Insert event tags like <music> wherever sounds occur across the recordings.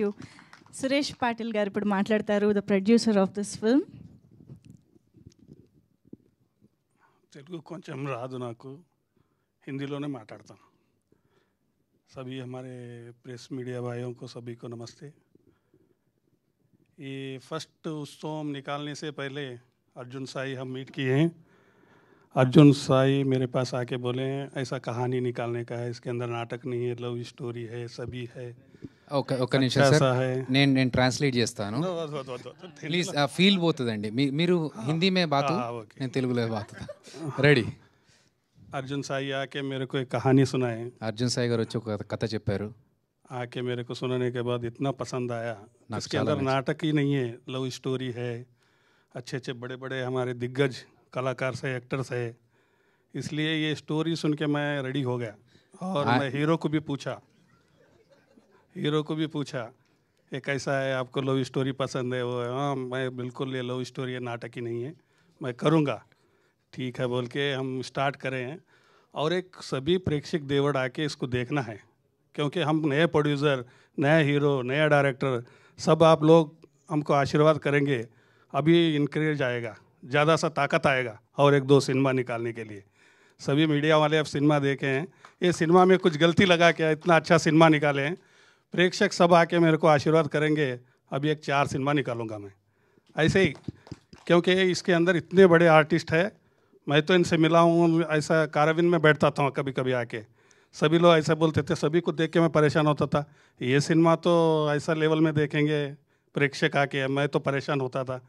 you Suresh Patil గారు ఇప్పుడు మాట్లాడతారు the producer of this film Telugu కొంచెం రాదు నాకు सभी हमारे प्रेस मीडिया भाइयों को सभी को नमस्ते ये फर्स्ट उत्सव निकालने से पहले अर्जुन साई हम मीट किए हैं अर्जुन साई मेरे पास आके बोले हैं ऐसा कहानी निकालने का है इसके अंदर नाटक नहीं है लव स्टोरी है सभी है ఒక ఒక నిమిషం సార్ నేను నేను ట్రాన్స్లేట్ చేస్తాను ప్లీజ్ ఫీల్ పోతుందండి మీరు హిందీ మే బాత్ నేను తెలుగులో బాత్ రెడీ అర్జున్ సాయి ఆకే మేరకు కహానీ సునాయి అర్జున్ సాయి గారు వచ్చి ఒక కథ చెప్పారు ఆకే మేరకు సుననే కే బాద్ ఇతనా పసంద్ ఆయా इसके अंदर नाटक ही नहीं है लव स्टोरी है अच्छे अच्छे बड़े बड़े हमारे दिग्गज कलाकार से एक्टर्स है इसलिए ये स्टोरी सुन के मैं रेडी हो गया और मैं हीरो को भी पूछा हीरो को भी पूछा ये कैसा है आपको लव स्टोरी पसंद है वो हाँ मैं बिल्कुल ये लव स्टोरी है नाटक ही नहीं है मैं करूँगा ठीक है बोल के हम स्टार्ट करें हैं और एक सभी प्रेक्षक देवड़ आके इसको देखना है क्योंकि हम नए प्रोड्यूसर नया हीरो नया डायरेक्टर सब आप लोग हमको आशीर्वाद करेंगे अभी इनक्रेज आएगा ज़्यादा सा ताकत आएगा और एक दो सिनेमा निकालने के लिए सभी मीडिया वाले अब सिनेमा देखे हैं ये सिनेमा में कुछ गलती लगा क्या इतना अच्छा सिनेमा निकाले हैं प्रेक्षक सब आके मेरे को आशीर्वाद करेंगे अभी एक चार सिनेमा निकालूंगा मैं ऐसे ही क्योंकि इसके अंदर इतने बड़े आर्टिस्ट है मैं तो इनसे मिला हूँ ऐसा काराविन में बैठता था कभी कभी आके सभी लोग ऐसा बोलते थे सभी को देख के मैं परेशान होता था ये सिनेमा तो ऐसा लेवल में देखेंगे प्रेक्षक आके मैं तो परेशान होता था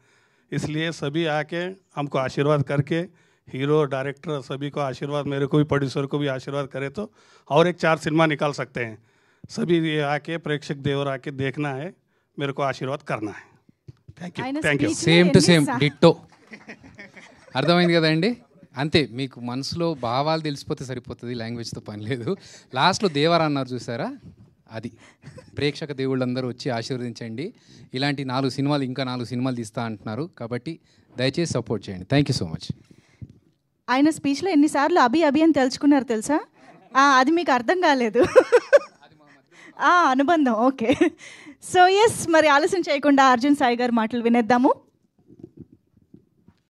इसलिए सभी आके हमको आशीर्वाद करके हीरो डायरेक्टर सभी को आशीर्वाद मेरे को भी प्रोड्यूसर को भी आशीर्वाद करे तो और एक चार सिनेमा निकाल सकते हैं सभी ये आके प्रेक्षक देवर దేఖనా देखना है ఆశీర్వాద్ को आशीर्वाद करना है thank you thank you same to same ditto అర్థమైంది కదండి అంతే మీకు మనసులో భావాలు తెలిసిపోతే సరిపోతుంది లాంగ్వేజ్తో పని లేదు లాస్ట్లో దేవర అన్నారు చూసారా అది ప్రేక్షక దేవుళ్ళందరూ వచ్చి ఆశీర్వదించండి ఇలాంటి నాలుగు సినిమాలు ఇంకా నాలుగు సినిమాలు తీస్తా అంటున్నారు కాబట్టి దయచేసి సపోర్ట్ చేయండి థ్యాంక్ యూ సో మచ్ ఆయన స్పీచ్లో ఎన్నిసార్లు అభి అభి అని తెలుసుకున్నారు తెలుసా అది మీకు అర్థం కాలేదు అనుబంధం ఓకే సో <laughs> ఎస్ మరి ఆలస్యం చేయకుండా అర్జున్ సాయి గారు మాటలు వినేద్దాము